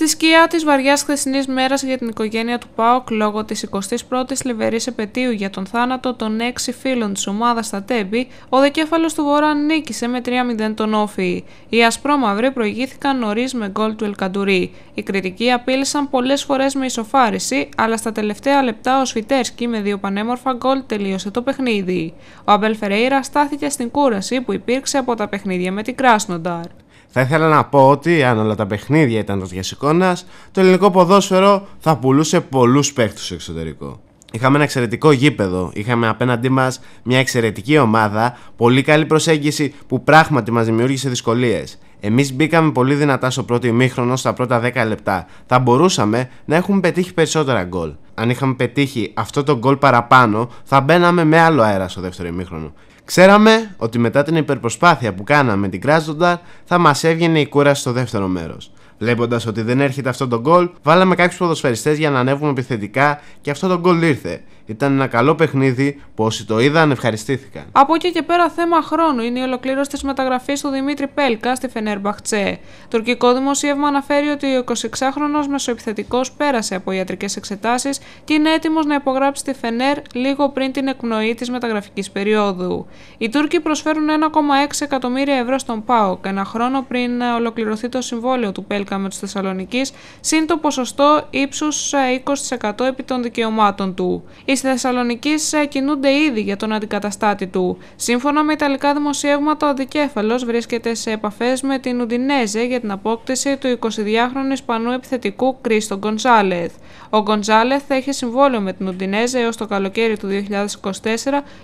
Στη σκιά της βαριάς χθεσινής μέρας για την οικογένεια του ΠΑΟΚ λόγω της 21η λιβερής επαιτίου για τον θάνατο των 6 φίλων της ομάδας στα Τέμπη, ο δεκέφαλο του Βορρά νίκησε με 3-0 τον Όφη. Οι ασπρόμαυροι προηγήθηκαν νωρίς με γκολ του Ελκαντουρί. Οι κριτικοί απείλησαν πολλές φορές με ισοφάριση, αλλά στα τελευταία λεπτά ο Σφιτέρσκι με δύο πανέμορφα γκολ τελείωσε το παιχνίδι. Ο Αμπελ Φερέιρα στάθηκε στην κούραση που υπήρξε από τα παιχνίδια με την Κράσνονταρ. Θα ήθελα να πω ότι αν όλα τα παιχνίδια ήταν ως εικόνα, το ελληνικό ποδόσφαιρο θα πουλούσε πολλούς παίχτε στο εξωτερικό. Είχαμε ένα εξαιρετικό γήπεδο, είχαμε απέναντί μας μια εξαιρετική ομάδα, πολύ καλή προσέγγιση που πράγματι μας δημιούργησε δυσκολίες. Εμείς μπήκαμε πολύ δυνατά στο πρώτο ημίχρονο στα πρώτα 10 λεπτά. Θα μπορούσαμε να έχουμε πετύχει περισσότερα γκολ. Αν είχαμε πετύχει αυτό το γκολ παραπάνω, θα μπαίναμε με άλλο αέρα στο δεύτερο ημίχρονο. Ξέραμε ότι μετά την υπερπροσπάθεια που κάναμε την κράζοντα θα μας έβγαινε η κούραση στο δεύτερο μέρος. Βλέποντας ότι δεν έρχεται αυτό το γκολ, βάλαμε κάποιους ποδοσφαιριστές για να ανέβουμε επιθετικά και αυτό το γκολ ήρθε. Ήταν ένα καλό παιχνίδι που όσοι το είδαν ευχαριστήθηκαν. Από εκεί και πέρα, θέμα χρόνου είναι η ολοκλήρωση της μεταγραφής του Δημήτρη Πέλκα στη Φενέρμπαχτσε. Τουρκικό δημοσίευμα αναφέρει ότι ο 26χρονο μεσοεπιθετικός πέρασε από ιατρικές εξετάσεις και είναι έτοιμος να υπογράψει τη Φενέρ λίγο πριν την εκπνοή της μεταγραφικής περίοδου. Οι Τούρκοι προσφέρουν 1,6 εκατομμύρια ευρώ στον ΠΑΟΚ ένα χρόνο πριν ολοκληρωθεί το συμβόλαιο του Πέλκα με τους Θεσσαλονική συν το ποσοστό ύψους 20% ε, επί των δικαιωμάτων του. Οι Θεσσαλονίκη ε, κινούνται ήδη για τον αντικαταστάτη του. Σύμφωνα με ιταλικά δημοσιεύματα, ο δικέφαλος βρίσκεται σε επαφές με την Ουντινέζε για την απόκτηση του 22χρονου Ισπανού επιθετικού Κρίστο Γκοντζάλεθ. Ο Γκονζάλεθ έχει συμβόλαιο με την Ουντινέζε έως το καλοκαίρι του 2024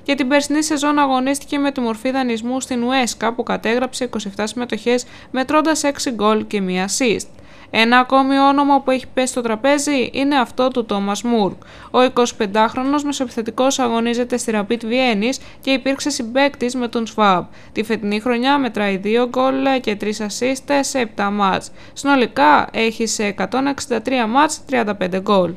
και την περσινή σεζόν αγωνίστηκε με τη μορφή δανεισμού στην Ουέσκα που κατέγραψε 27 συμμετοχές μετρώντας 6 γκολ και μία assist. Ένα ακόμη όνομα που έχει πέσει στο τραπέζι είναι αυτό του Τόμας Μουρκ. Ο 25χρονο μεσοεπιθετικός αγωνίζεται στη Ραπίτ Βιέννη και υπήρξε συμπέκτη με τον Σφαμπ. Τη φετινή χρονιά μετράει 2 γκολ και 3 ασίστε σε 7 μάτς. Συνολικά έχει σε 163 μάτς 35 γκολ.